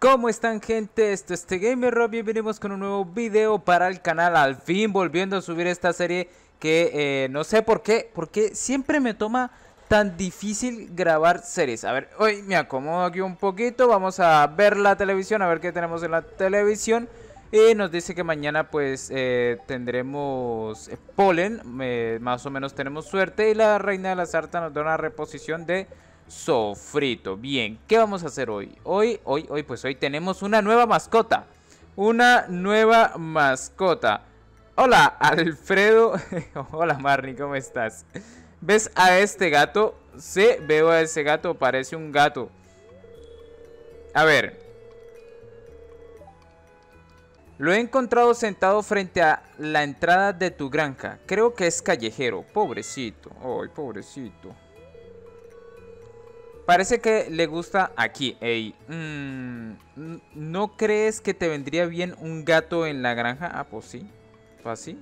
¿Cómo están gente? Esto es The Gamer Rob bienvenidos con un nuevo video para el canal Al fin volviendo a subir esta serie que eh, no sé por qué Porque siempre me toma tan difícil grabar series A ver, hoy me acomodo aquí un poquito Vamos a ver la televisión, a ver qué tenemos en la televisión y nos dice que mañana pues eh, tendremos eh, polen, más o menos tenemos suerte. Y la reina de la sarta nos da una reposición de sofrito. Bien, ¿qué vamos a hacer hoy? Hoy, hoy, hoy, pues hoy tenemos una nueva mascota. Una nueva mascota. Hola, Alfredo. Hola, Marni, ¿cómo estás? ¿Ves a este gato? Sí, veo a ese gato, parece un gato. A ver. Lo he encontrado sentado frente a la entrada de tu granja. Creo que es callejero. Pobrecito. Ay, pobrecito. Parece que le gusta aquí, ey. Mm, ¿No crees que te vendría bien un gato en la granja? Ah, pues sí. Pues sí.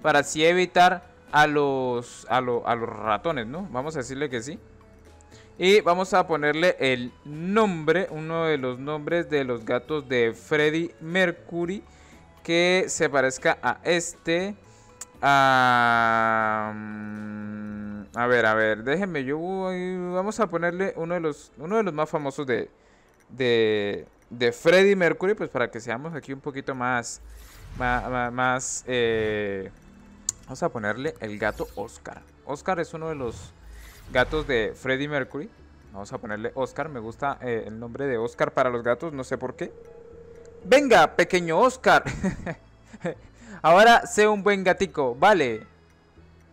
Para así evitar a los, a, a los ratones, ¿no? Vamos a decirle que sí. Y vamos a ponerle el nombre, uno de los nombres de los gatos de Freddy Mercury que se parezca a este. A... Mm, a ver, a ver, déjenme, yo vamos a ponerle uno de los, uno de los más famosos de, de, de Freddie Mercury, pues para que seamos aquí un poquito más, más, eh, vamos a ponerle el gato Oscar. Oscar es uno de los gatos de Freddy Mercury. Vamos a ponerle Oscar, me gusta eh, el nombre de Oscar para los gatos, no sé por qué. Venga, pequeño Oscar. Ahora sé un buen gatico, vale.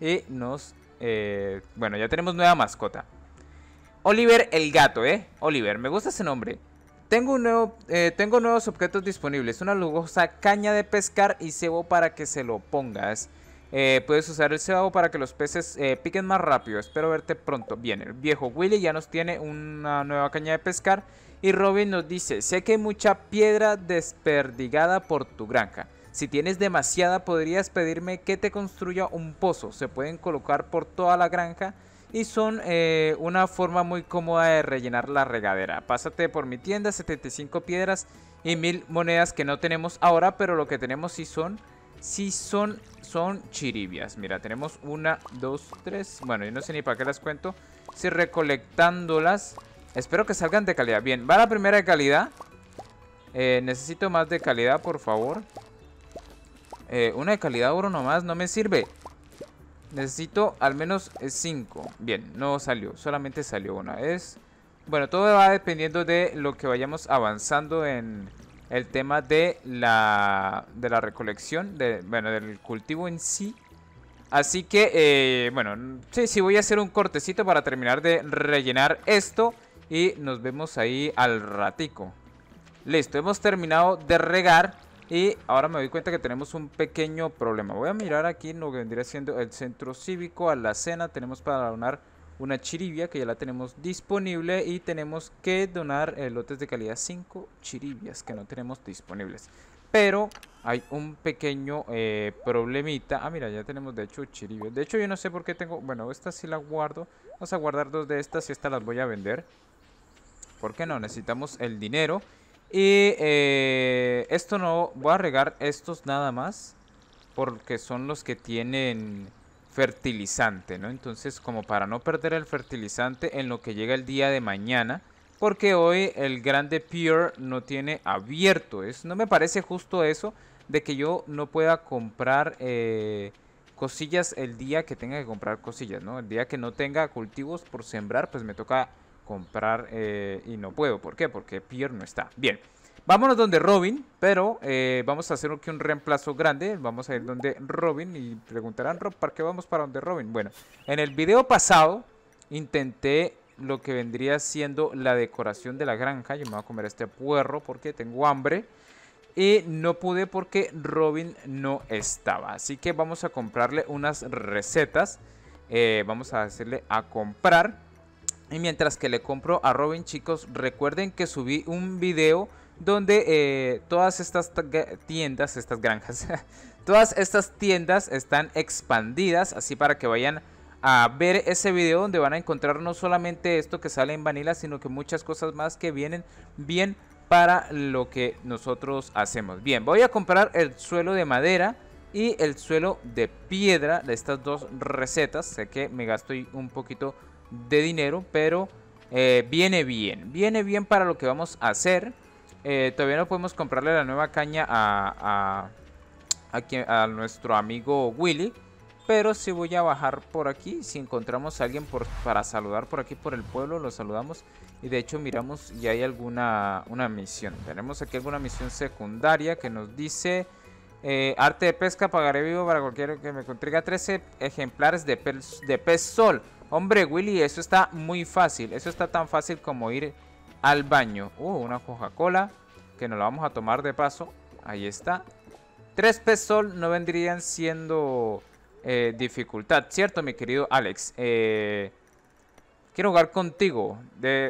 Y nos eh, bueno, ya tenemos nueva mascota. Oliver el gato, ¿eh? Oliver, me gusta ese nombre. Tengo, un nuevo, eh, tengo nuevos objetos disponibles. Una lujosa caña de pescar y cebo para que se lo pongas. Eh, puedes usar el cebo para que los peces piquen más rápido. Espero verte pronto. Bien, el viejo Willy ya nos tiene una nueva caña de pescar. Y Robin nos dice, sé que hay mucha piedra desperdigada por tu granja. Si tienes demasiada, podrías pedirme que te construya un pozo. Se pueden colocar por toda la granja y son eh, una forma muy cómoda de rellenar la regadera. Pásate por mi tienda, 75 piedras y 1000 monedas que no tenemos ahora, pero lo que tenemos sí son, sí son, son chiribias. Mira, tenemos una, dos, tres, bueno, yo no sé ni para qué las cuento. Si sí, recolectándolas, espero que salgan de calidad. Bien, va la primera de calidad. Eh, necesito más de calidad, por favor. Eh, una de calidad oro nomás no me sirve. Necesito al menos 5. Eh, Bien, no salió. Solamente salió una vez. Bueno, todo va dependiendo de lo que vayamos avanzando en el tema de la, de la recolección. De, bueno, del cultivo en sí. Así que, eh, bueno, sí, sí voy a hacer un cortecito para terminar de rellenar esto. Y nos vemos ahí al ratico. Listo, hemos terminado de regar. Y ahora me doy cuenta que tenemos un pequeño problema. Voy a mirar aquí lo que vendría siendo el centro cívico. A la cena tenemos para donar una chiribia que ya la tenemos disponible. Y tenemos que donar eh, lotes de calidad 5 chiribias que no tenemos disponibles. Pero hay un pequeño eh, problemita. Ah, mira, ya tenemos de hecho chiribias. De hecho yo no sé por qué tengo... Bueno, esta sí la guardo. Vamos a guardar dos de estas y estas las voy a vender. ¿Por qué no? Necesitamos el dinero. Y eh, esto no, voy a regar estos nada más porque son los que tienen fertilizante, ¿no? Entonces como para no perder el fertilizante en lo que llega el día de mañana, porque hoy el grande Pure no tiene abierto, es, no me parece justo eso de que yo no pueda comprar eh, cosillas el día que tenga que comprar cosillas, ¿no? El día que no tenga cultivos por sembrar, pues me toca comprar eh, y no puedo. ¿Por qué? Porque Pierre no está. Bien, vámonos donde Robin, pero eh, vamos a hacer aquí un reemplazo grande. Vamos a ir donde Robin y preguntarán, ¿para qué vamos para donde Robin? Bueno, en el video pasado intenté lo que vendría siendo la decoración de la granja. Yo me voy a comer este puerro porque tengo hambre. Y no pude porque Robin no estaba. Así que vamos a comprarle unas recetas. Eh, vamos a hacerle a comprar. Y mientras que le compro a Robin, chicos, recuerden que subí un video donde eh, todas estas tiendas, estas granjas, todas estas tiendas están expandidas, así para que vayan a ver ese video donde van a encontrar no solamente esto que sale en Vanilla, sino que muchas cosas más que vienen bien para lo que nosotros hacemos. Bien, voy a comprar el suelo de madera y el suelo de piedra de estas dos recetas. Sé que me gasto un poquito de dinero, pero eh, viene bien. Viene bien para lo que vamos a hacer. Eh, todavía no podemos comprarle la nueva caña a, a, a, nuestro amigo Willy. Pero si voy a bajar por aquí. Si encontramos a alguien por, para saludar por aquí por el pueblo, lo saludamos. Y de hecho miramos y hay alguna una misión. Tenemos aquí alguna misión secundaria que nos dice... Eh, arte de pesca, pagaré vivo para cualquiera que me contriga 13 ejemplares de, de pez sol. Hombre, Willy, eso está muy fácil. Eso está tan fácil como ir al baño. Uh, una Coca-Cola que nos la vamos a tomar de paso. Ahí está. Tres pesos no vendrían siendo eh, dificultad, ¿cierto, mi querido Alex? Eh, quiero jugar contigo.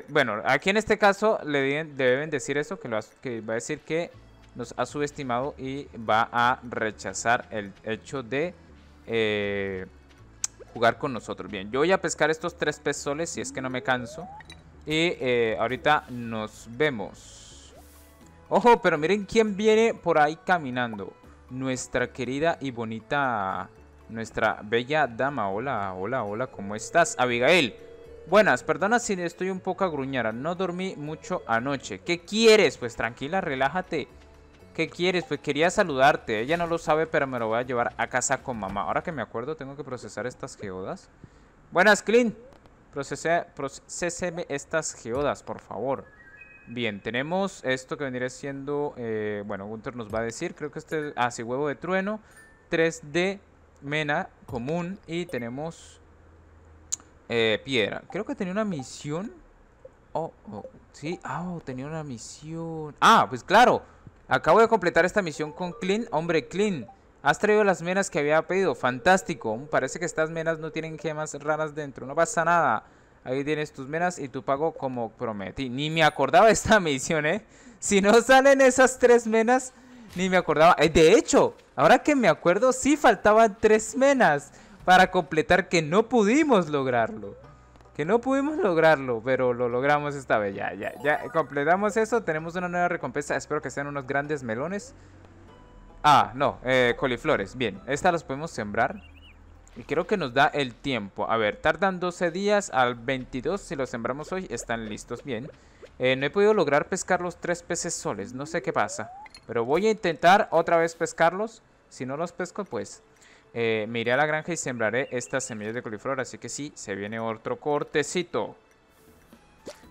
bueno, aquí en este caso le deben, decir eso, que, que va a decir que nos ha subestimado y va a rechazar el hecho de... Eh, jugar con nosotros. Bien, yo voy a pescar estos tres pezoles si es que no me canso. Y eh, ahorita nos vemos. Ojo, pero miren quién viene por ahí caminando. Nuestra querida y bonita... Nuestra bella dama. Hola, hola, hola, ¿cómo estás? Abigail. Buenas, perdona si estoy un poco agruñada. No dormí mucho anoche. ¿Qué quieres? Pues tranquila, relájate. ¿Qué quieres? Pues quería saludarte. Ella no lo sabe, pero me lo voy a llevar a casa con mamá. Ahora que me acuerdo, tengo que procesar estas geodas. Buenas, Clint. Procese, proceseme estas geodas, por favor. Bien, tenemos esto que vendría siendo... Eh, bueno, Gunter nos va a decir. Creo que este... Ah, huevo de trueno. 3D mena común. Y tenemos... Eh, piedra. Creo que tenía una misión. Oh, oh, sí. Ah, oh, tenía una misión. Ah, pues claro. Acabo de completar esta misión con Clean. Hombre, Clean. Has traído las menas que había pedido. Fantástico. Mm, parece que estas menas no tienen gemas raras dentro. No pasa nada. Ahí tienes tus menas y tu pago como prometí. Ni me acordaba esta misión, ¿eh? Si no salen esas tres menas, ni me acordaba. Eh, de hecho, ahora que me acuerdo, sí faltaban tres menas para completar que no pudimos lograrlo que no pudimos lograrlo, pero lo logramos esta vez. Ya, ya, ya completamos eso. Tenemos una nueva recompensa. Espero que sean unos grandes melones. Ah, no, eh, coliflores. Bien, estas las podemos sembrar. Y creo que nos da el tiempo. A ver, tardan 12 días al 22. Si los sembramos hoy, están listos. Bien. Eh, no he podido lograr pescar los tres peces soles. No sé qué pasa. Pero voy a intentar otra vez pescarlos. Si no los pesco, pues eh, me iré a la granja y sembraré estas semillas de coliflor. Así que sí, se viene otro cortecito.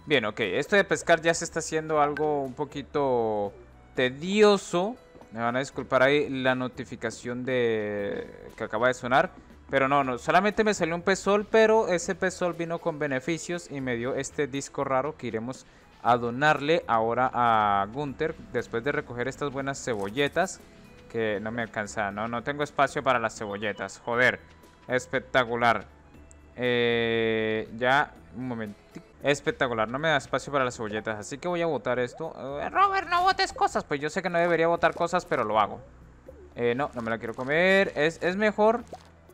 Bien, ok. Esto de pescar ya se está haciendo algo un poquito tedioso. Me van a disculpar ahí la notificación de que acaba de sonar. Pero no, no, solamente me salió un pesol, pero ese pesol vino con beneficios y me dio este disco raro que iremos a donarle ahora a Gunther después de recoger estas buenas cebolletas que no me alcanza, ¿no? No tengo espacio para las cebolletas, joder. Espectacular. Eh, ya, un momentito. Espectacular, no me da espacio para las cebolletas, así que voy a votar esto. Eh, Robert, no votes cosas. Pues yo sé que no debería votar cosas, pero lo hago. Eh, no, no me la quiero comer. Es, es, mejor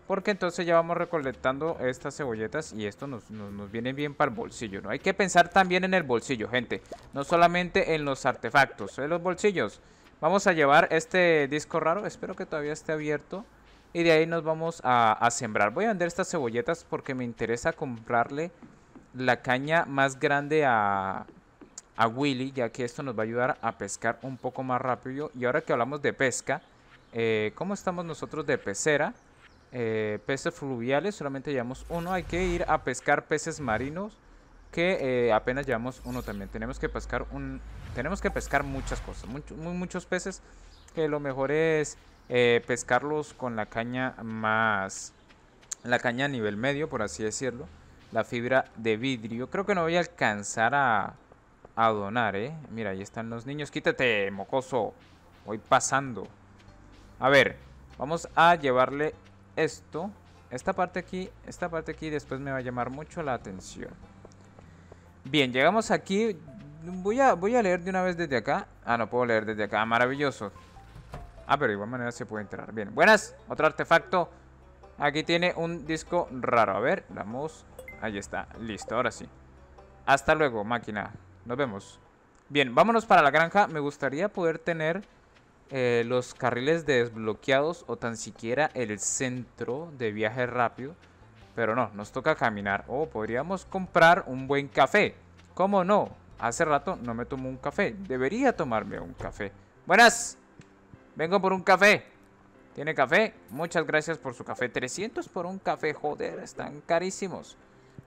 porque entonces ya vamos recolectando estas cebolletas y esto nos, nos viene bien para el bolsillo, ¿no? Hay que pensar también en el bolsillo, gente. No solamente en los artefactos, en los bolsillos. Vamos a llevar este disco raro, espero que todavía esté abierto. Y de ahí nos vamos a, sembrar. Voy a vender estas cebolletas porque me interesa comprarle la caña más grande a, a Willy, ya que esto nos va a ayudar a pescar un poco más rápido. Y ahora que hablamos de pesca, eh, ¿cómo estamos nosotros de pecera? Eh, peces fluviales, solamente llevamos uno. Hay que ir a pescar peces marinos, que eh, apenas llevamos uno también. Tenemos que pescar un, tenemos que pescar muchas cosas, muchos peces, que lo mejor es eh, pescarlos con la caña más, la caña a nivel medio, por así decirlo, la fibra de vidrio. Creo que no voy a alcanzar a, a donar, ¿eh? Mira, ahí están los niños, quítate, mocoso, voy pasando. A ver, vamos a llevarle esto. Esta parte aquí, esta parte aquí después me va a llamar mucho la atención. Bien, llegamos aquí, Voy a, voy a leer de una vez desde acá. Ah, no puedo leer desde acá. Ah, maravilloso. Ah, pero de igual manera se puede enterar Bien, buenas. Otro artefacto. Aquí tiene un disco raro. A ver, damos... Ahí está. Listo, ahora sí. Hasta luego, máquina. Nos vemos. Bien, vámonos para la granja. Me gustaría poder tener eh, los carriles desbloqueados o tan siquiera el centro de viaje rápido. Pero no, nos toca caminar. oh, podríamos comprar un buen café. ¿Cómo no? Hace rato no me tomo un café. Debería tomarme un café. Buenas. Vengo por un café. ¿Tiene café? Muchas gracias por su café. 300 por un café. Joder, están carísimos.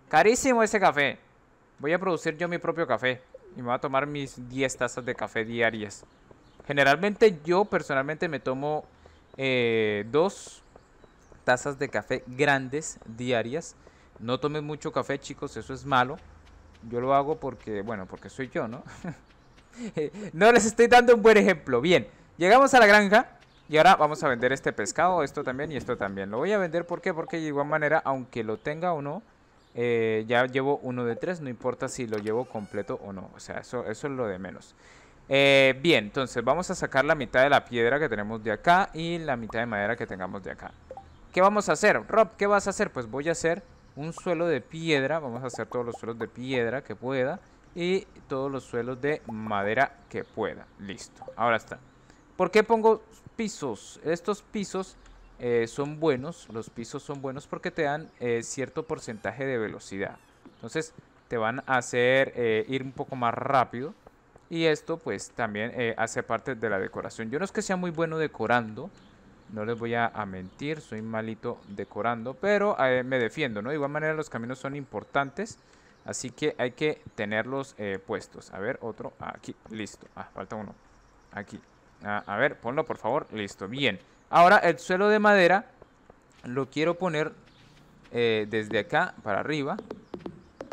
Carísimo ese café. Voy a producir yo mi propio café. Y me voy a tomar mis 10 tazas de café diarias. Generalmente yo personalmente me tomo eh, dos tazas de café grandes diarias. No tomen mucho café, chicos. Eso es malo. Yo lo hago porque, bueno, porque soy yo, ¿no? no les estoy dando un buen ejemplo. Bien, llegamos a la granja y ahora vamos a vender este pescado, esto también y esto también. Lo voy a vender, ¿por qué? Porque de igual manera, aunque lo tenga o no, eh, ya llevo uno de tres, no importa si lo llevo completo o no. O sea, eso, eso es lo de menos. Eh, bien, entonces vamos a sacar la mitad de la piedra que tenemos de acá y la mitad de madera que tengamos de acá. ¿Qué vamos a hacer? Rob, ¿qué vas a hacer? Pues voy a hacer un suelo de piedra, vamos a hacer todos los suelos de piedra que pueda y todos los suelos de madera que pueda, listo, ahora está. ¿Por qué pongo pisos? Estos pisos eh, son buenos, los pisos son buenos porque te dan eh, cierto porcentaje de velocidad, entonces te van a hacer eh, ir un poco más rápido y esto pues también hace parte de la decoración. Yo no es que sea muy bueno decorando, no les voy a, mentir, soy malito decorando, pero eh, me defiendo, ¿no? De igual manera los caminos son importantes, así que hay que tenerlos eh, puestos. A ver, otro, aquí, listo. Ah, falta uno, aquí. Ah, a ver, ponlo por favor, listo, bien. Ahora el suelo de madera lo quiero poner eh, desde acá para arriba.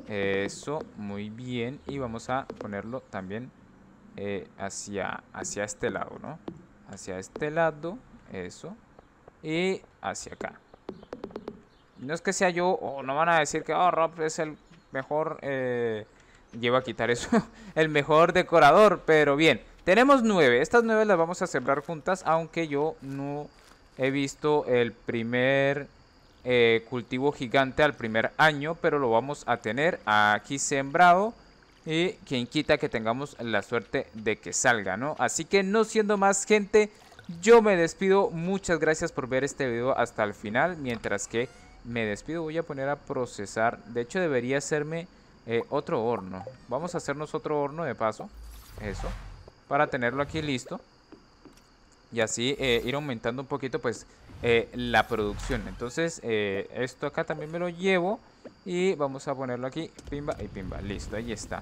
Eso, muy bien. Y vamos a ponerlo también hacia, hacia este lado, ¿no? Hacia este lado. Eso. Y hacia acá. No es que sea yo, o no van a decir que, oh, Rob es el mejor... Eh, llevo a quitar eso. el mejor decorador, pero bien. Tenemos nueve. Estas nueve las vamos a sembrar juntas, aunque yo no he visto el primer eh, cultivo gigante al primer año, pero lo vamos a tener aquí sembrado. Y quien quita que tengamos la suerte de que salga, ¿no? Así que no siendo más gente, yo me despido, muchas gracias por ver este video hasta el final. Mientras que me despido, voy a poner a procesar. De hecho, debería hacerme eh, otro horno. Vamos a hacernos otro horno de paso. Eso. Para tenerlo aquí listo. Y así eh, ir aumentando un poquito, pues, eh, la producción. Entonces, esto acá también me lo llevo. Y vamos a ponerlo aquí. Pimba y pimba. Listo, ahí está.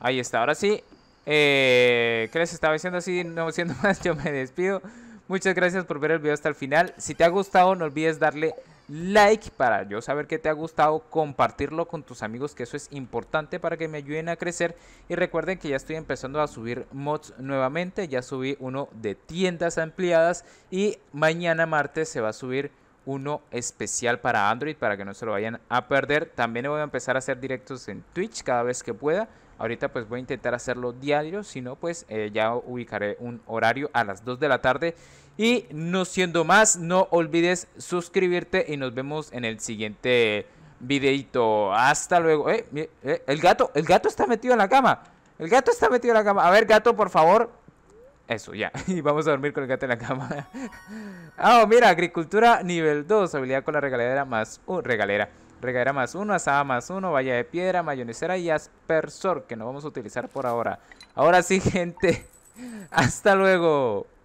Ahí está. Ahora sí, eh, les estaba diciendo? Así, no siendo más, yo me despido. Muchas gracias por ver el video hasta el final. Si te ha gustado, no olvides darle like para yo saber que te ha gustado, compartirlo con tus amigos, que eso es importante para que me ayuden a crecer. Y recuerden que ya estoy empezando a subir mods nuevamente. Ya subí uno de tiendas ampliadas y mañana martes se va a subir uno especial para Android para que no se lo vayan a perder. También voy a empezar a hacer directos en Twitch cada vez que pueda. Ahorita pues voy a intentar hacerlo diario, si no pues eh, ya ubicaré un horario a las 2 de la tarde. Y no siendo más, no olvides suscribirte y nos vemos en el siguiente videito. Hasta luego. Eh, eh, el gato, el gato está metido en la cama. El gato está metido en la cama. A ver, gato, por favor. Eso, ya. Y vamos a dormir con el gato en la cama. Ah, oh, mira, agricultura nivel 2. Habilidad con la regaladera más... Uh, regalera regadera más uno, asada más uno, valla de piedra, mayonesera y aspersor, que no vamos a utilizar por ahora. Ahora sí, gente. Hasta luego.